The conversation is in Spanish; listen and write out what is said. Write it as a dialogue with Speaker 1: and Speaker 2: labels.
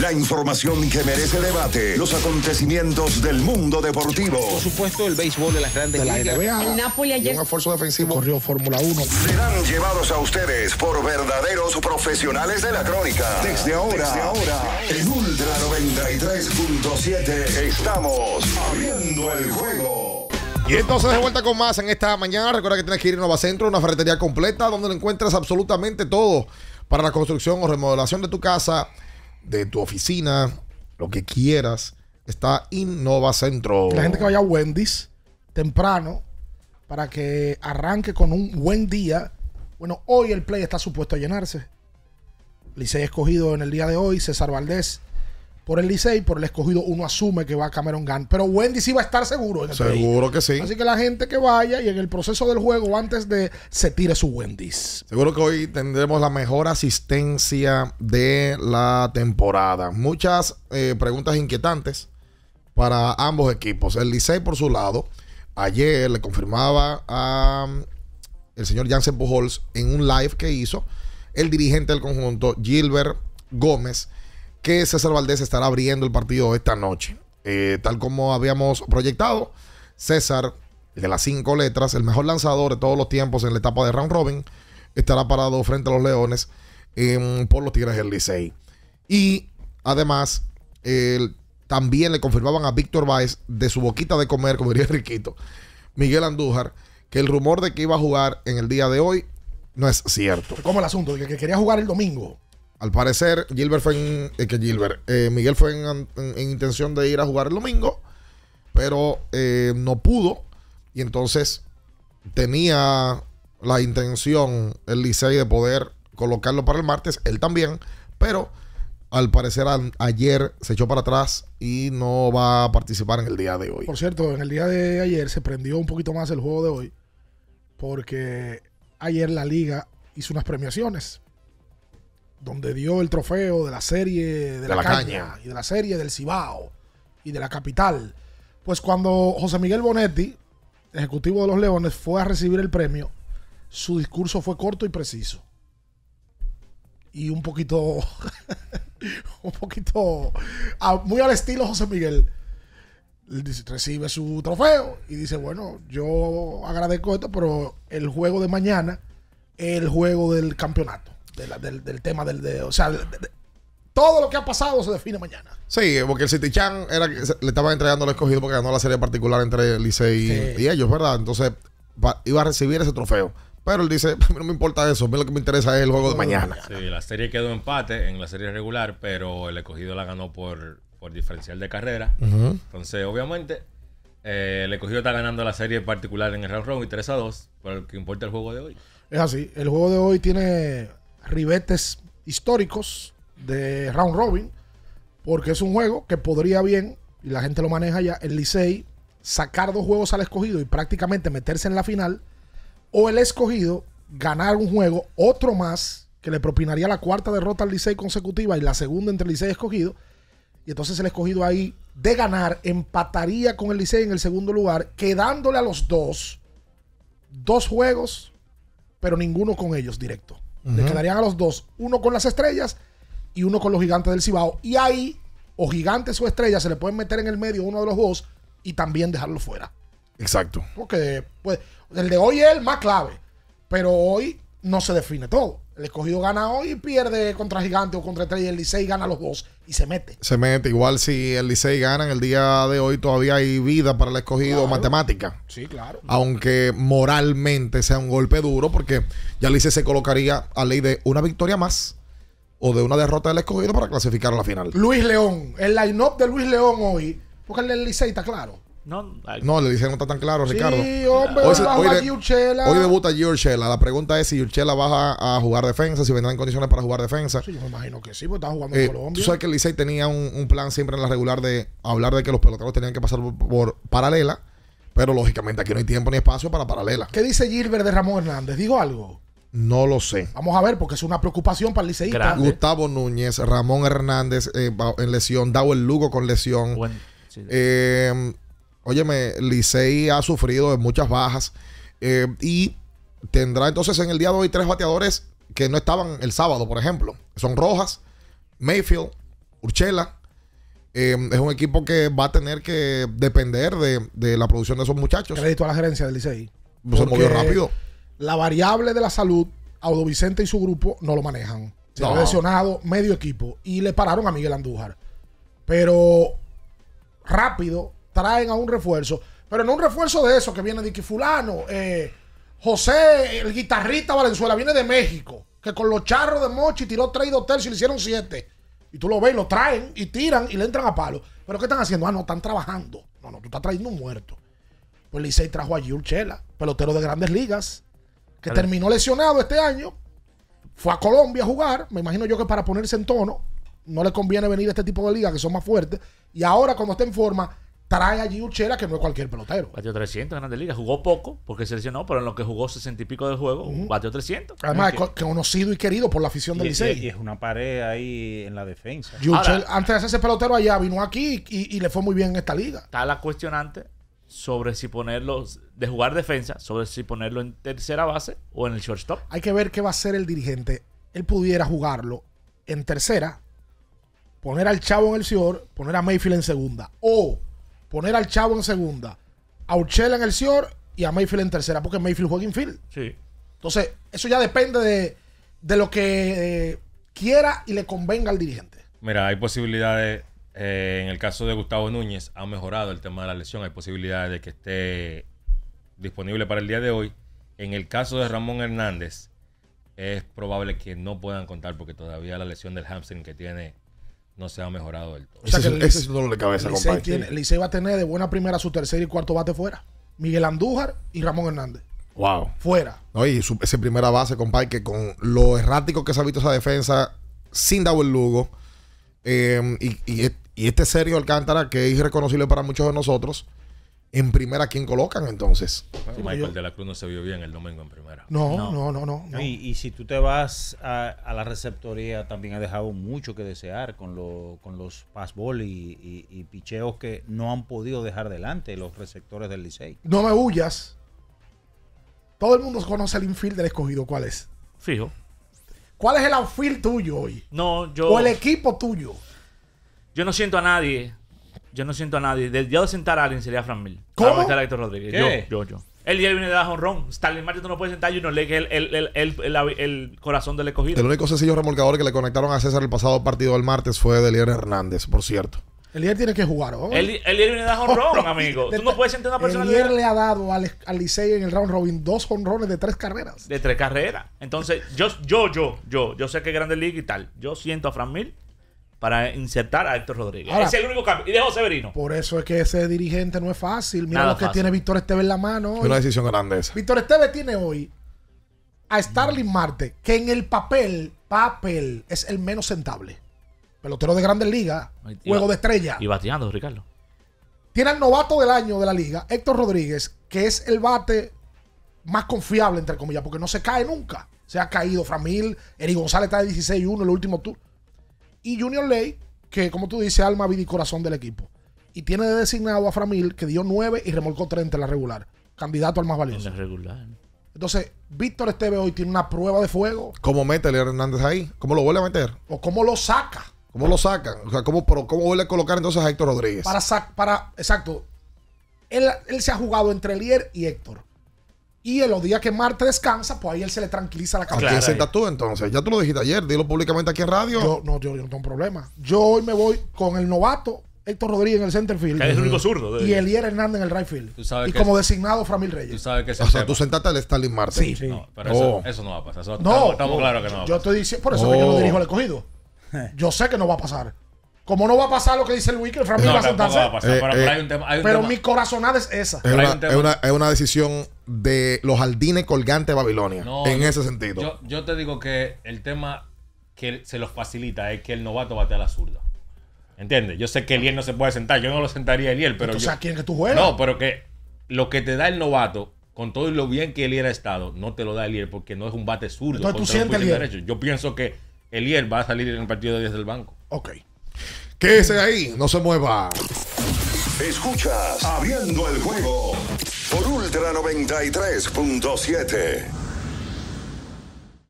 Speaker 1: La información que merece debate. Los acontecimientos del mundo deportivo. Por supuesto, el béisbol de las grandes El
Speaker 2: Napoli ayer. Un esfuerzo defensivo. Corrió Fórmula 1.
Speaker 1: Serán llevados a ustedes por verdaderos profesionales de la crónica. Desde ahora, Desde ahora en Ultra 93.7 estamos abriendo el juego. Y entonces de vuelta con más en esta mañana. Recuerda que tienes que ir a Nova Centro, una ferretería completa donde encuentras absolutamente todo para la construcción o remodelación de tu casa de tu oficina, lo que quieras, está Innova Centro. La gente que vaya a Wendy's
Speaker 2: temprano para que arranque con un buen día. Bueno, hoy el play está supuesto a llenarse. Licey escogido en el día de hoy, César Valdés, por el Licey, por el escogido uno asume que va a Cameron Gunn. Pero Wendy sí va a estar seguro Seguro que sí. Así que la gente que vaya y en el proceso del juego antes de se tire su Wendy's.
Speaker 1: Seguro que hoy tendremos la mejor asistencia de la temporada. Muchas eh, preguntas inquietantes para ambos equipos. El Licey por su lado, ayer le confirmaba a um, el señor Jansen Pujols en un live que hizo el dirigente del conjunto, Gilbert Gómez que César Valdés estará abriendo el partido esta noche. Eh, tal como habíamos proyectado, César, de las cinco letras, el mejor lanzador de todos los tiempos en la etapa de round robin, estará parado frente a los Leones em, por los Tigres del Licey. Y además, también le confirmaban a Víctor Báez de su boquita de comer, como diría Riquito, Miguel Andújar, que el rumor de que iba a jugar en el día de hoy no es cierto. ¿Cómo el asunto? De que
Speaker 2: quería jugar el domingo.
Speaker 1: Al parecer, Gilbert fue en, eh, que Gilbert, eh, Miguel fue en, intención de ir a jugar el domingo, pero eh, no pudo. Y entonces tenía la intención el Licey de poder colocarlo para el martes, él también, pero al parecer ayer se echó para atrás y no va a participar en el día de hoy. Por cierto, en el día
Speaker 2: de ayer se prendió un poquito más el juego de hoy, porque ayer la liga hizo unas premiaciones donde dio el trofeo de la serie de, la, caña, y de la serie del Cibao y de la capital. Pues cuando José Miguel Bonetti, ejecutivo de los Leones, fue a recibir el premio, su discurso fue corto y preciso. Y un poquito, un poquito, muy al estilo José Miguel. Recibe su trofeo y dice, bueno, yo agradezco esto, pero el juego de mañana el juego del campeonato
Speaker 1: del, tema del. De, o sea,
Speaker 2: todo lo que ha pasado se define mañana.
Speaker 1: Sí, porque el City era le estaba entregando el escogido porque ganó la serie particular entre Licey y, ellos, ¿verdad? Entonces iba a recibir ese trofeo. Pero él dice, a mí no me importa eso, a lo que me interesa es el juego de mañana.
Speaker 3: Sí, la serie quedó empate en la serie regular, pero el escogido la ganó por, por diferencial de carrera. Entonces, obviamente, eh, el escogido está ganando la serie particular en el round y 3 a 2, pero lo que importa el juego de hoy.
Speaker 2: Es así, el juego de hoy tiene ribetes históricos de Round Robin, porque es un juego que podría bien, y la gente lo maneja ya, el Licey sacar dos juegos al escogido y prácticamente meterse en la final, o el escogido ganar un juego, otro más, que le propinaría la cuarta derrota al Licey consecutiva y la segunda entre Licey y escogido, y entonces el escogido ahí de ganar empataría con el Licey en el segundo lugar, quedándole a los dos dos juegos, pero ninguno con ellos directo. Le quedarían a los dos, uno con las estrellas y uno con los gigantes del Cibao. Y ahí, o gigantes o estrellas, se le pueden meter en el medio uno de los dos y también dejarlo fuera. Exacto. Porque pues, el de hoy es el más clave, pero hoy no se define todo. El escogido gana hoy y pierde contra Gigante o contra Estrella. El Licey gana los dos y se mete.
Speaker 1: Se mete. Igual si el Licey gana en el día de hoy, todavía hay vida para el escogido matemática. Sí, claro. Aunque moralmente sea un golpe duro, porque ya el Licey se colocaría a ley de una victoria más o de una derrota del escogido para clasificar a la final. Luis León.
Speaker 2: El line-up de Luis León hoy, porque el Licey está claro. No,
Speaker 1: no, le dicen no está tan claro, Ricardo. Sí, hoy, debuta Giorgela. La pregunta es si Giorgela va a, jugar defensa, si vendrá en condiciones para jugar defensa. yo me imagino
Speaker 2: que sí, porque está jugando eh, en Colombia. Tú sabes que
Speaker 1: el Licey tenía un, plan siempre en la regular de hablar de que los peloteros tenían que pasar por, paralela, pero lógicamente aquí no hay tiempo ni espacio para paralela. ¿Qué dice Gilbert de Ramón Hernández? ¿Digo algo? No lo sé. Vamos a ver, porque es una preocupación para el Gustavo Núñez, Ramón Hernández eh, en lesión, Dawel Lugo con lesión. eh, Óyeme, Licey ha sufrido de muchas bajas eh, y tendrá entonces en el día de hoy tres bateadores que no estaban el sábado, por ejemplo. Son Rojas, Mayfield, Urchela. Em, es un equipo que va a tener que depender de, la producción de esos muchachos. Crédito a la gerencia del Licey. se movió rápido. La variable de la salud,
Speaker 2: Audo Vicente y su grupo no lo manejan. Se ha lesionado medio equipo y le pararon a Miguel Andújar. Pero rápido, traen a un refuerzo, pero no un refuerzo de eso que viene de que fulano, eh, José, el guitarrista Valenzuela, viene de México, que con los charros de Mochi tiró 3 y 2 tercios y le hicieron 7. Y tú lo ves, lo traen y tiran y le entran a palo. ¿Pero qué están haciendo? Ah, no, están trabajando. No, no, tú estás trayendo un muerto. Pues Licey trajo a Gil Chela, pelotero de grandes ligas, que terminó lesionado este año. Fue a Colombia a jugar. Me imagino yo que para ponerse en tono, no le conviene venir a este tipo de ligas que son más fuertes. Y ahora, cuando está en forma, trae allí Uchela, que no es cualquier pelotero.
Speaker 4: Batió 300 en Grandes Ligas. Jugó poco porque se lesionó, pero en lo que jugó 60 y pico de juego, uh 300. Además,
Speaker 2: conocido y querido por la afición del Licey.
Speaker 4: Y, es una pared ahí en la defensa.
Speaker 2: antes de hacerse pelotero allá, vino aquí y, y, le fue muy bien en esta liga.
Speaker 4: Está la cuestionante sobre si ponerlo, de jugar defensa, sobre si ponerlo en tercera base o en el shortstop. Hay
Speaker 2: que ver qué va a hacer el dirigente. Él pudiera jugarlo en tercera, poner al Chavo en el señor, poner a Mayfield en segunda. O poner al Chavo en segunda, a Urchela en el Cior y a Mayfield en tercera, porque Mayfield juega infield. Sí. Entonces, eso ya depende de, lo que eh, quiera y le convenga al dirigente.
Speaker 3: Mira, hay posibilidades, eh, en el caso de Gustavo Núñez, ha mejorado el tema de la lesión, hay posibilidades de que esté disponible para el día de hoy. En el caso de Ramón Hernández, es probable que no puedan contar porque todavía la lesión del hamstring que tiene no se ha
Speaker 1: mejorado el todo. ese, es un dolor de cabeza, Licey compadre.
Speaker 2: va a tener de buena primera su tercer y cuarto bate fuera. Miguel Andújar y Ramón Hernández.
Speaker 1: Wow. Fuera. Oye, su esa primera base, compadre, que con lo errático que se ha visto esa defensa, sin el Lugo, eh, y, y, este serio Alcántara, que es irreconocible para muchos de nosotros, en primera quién colocan entonces. Michael
Speaker 3: de la Cruz no se vio bien el domingo en primera. No, no, no, no. Y, si tú te vas a, la receptoría, también ha dejado mucho que desear con, los pass y, y, y, picheos que no han podido dejar delante los receptores del Licey.
Speaker 2: No me huyas. Todo el mundo conoce el infield del escogido, ¿cuál es? Fijo. ¿Cuál es el outfield tuyo hoy?
Speaker 4: No, yo. ¿O el
Speaker 2: equipo tuyo?
Speaker 4: Yo no siento a nadie yo no siento a nadie. Del día de sentar a alguien sería Fran Mil. ¿Cómo? Para a Héctor Rodríguez. Yo, yo, yo. El día viene de bajo ron. Stanley Marte tú no puedes sentar Yo no el, el, el, el, corazón del escogido. El único sencillo
Speaker 1: remolcador que le conectaron a César el pasado partido del martes fue de Lier Hernández,
Speaker 4: por cierto. Elier tiene que jugar, el Elier viene de dar honrón, amigo. Tú no puedes sentar una persona. Elier
Speaker 2: le ha dado al, Licey en el round robin dos honrones de tres carreras.
Speaker 4: De tres carreras. Entonces, yo, yo, yo, yo, yo sé que es Grande League y tal. Yo siento a Fran Mil para insertar a Héctor Rodríguez. Ahora, es el único cambio. Y de José Severino.
Speaker 2: Por eso es que ese dirigente no es fácil. Mira lo que tiene Víctor Esteve en la mano. Es una decisión grande esa. Víctor Esteve tiene hoy a Starling Marte, que en el papel, papel, es el menos sentable. Pelotero de grandes ligas,
Speaker 4: juego de estrella. Y bateando, Ricardo.
Speaker 2: Tiene al novato del año de la liga, Héctor Rodríguez, que es el bate más confiable, entre comillas, porque no se cae nunca. Se ha caído Framil, eric González está de 16-1 en el último turno. Y Junior Ley, que como tú dices, alma, vida y corazón del equipo. Y tiene de designado a Framil, que dio 9 y remolcó 30 en
Speaker 1: la regular. Candidato al más valioso. la regular. Entonces, Víctor Esteve hoy tiene una prueba de fuego. ¿Cómo mete a Hernández ahí? ¿Cómo lo vuelve a meter? ¿O cómo lo saca? ¿Cómo lo saca? O sea, ¿cómo, ¿cómo vuelve a colocar entonces a Héctor Rodríguez? Para,
Speaker 2: para exacto. Él, él se ha jugado entre Lier y Héctor. Y en los días que Marte descansa, pues ahí él se le tranquiliza la cabeza. quién sentas
Speaker 1: tú entonces? Ya tú lo dijiste ayer, dilo públicamente aquí en radio. Yo, no, yo,
Speaker 2: no tengo problema. Yo hoy me voy con el novato Héctor Rodríguez en el center field. es el único zurdo. Y Elier Hernández en el right field. y como designado Framil Reyes.
Speaker 1: Tú sabes que o sea, tú sentaste al Stalin Marte. Sí. sí. No, pero eso, oh. eso, no va a pasar. Eso
Speaker 2: no, estamos, claros que no va Yo estoy diciendo, por eso es que yo lo oh. dirijo al escogido. Yo sé que no va a pasar. Como no va a pasar lo que dice el Wicker, Framil va a
Speaker 3: sentarse. No va a pasar, pero, eh, eh, mi
Speaker 2: corazonada es esa. es una,
Speaker 1: es una decisión de los jardines colgantes de Babilonia. en ese sentido.
Speaker 3: Yo, te digo que el tema que se los facilita es que el novato bate a la zurda. ¿Entiendes? Yo sé que Eliel no se puede sentar. Yo no lo sentaría a Eliel, pero. ¿Tú sabes quién que tú juegas? No, pero que lo que te da el novato, con todo lo bien que Eliel ha estado, no te lo da Eliel porque no es un bate zurdo. Entonces tú sientes Derecho. Yo pienso que Eliel va a salir en el partido de 10 del banco.
Speaker 1: Ok. Quédese ahí, no se mueva. Escuchas, abriendo el juego 93.7.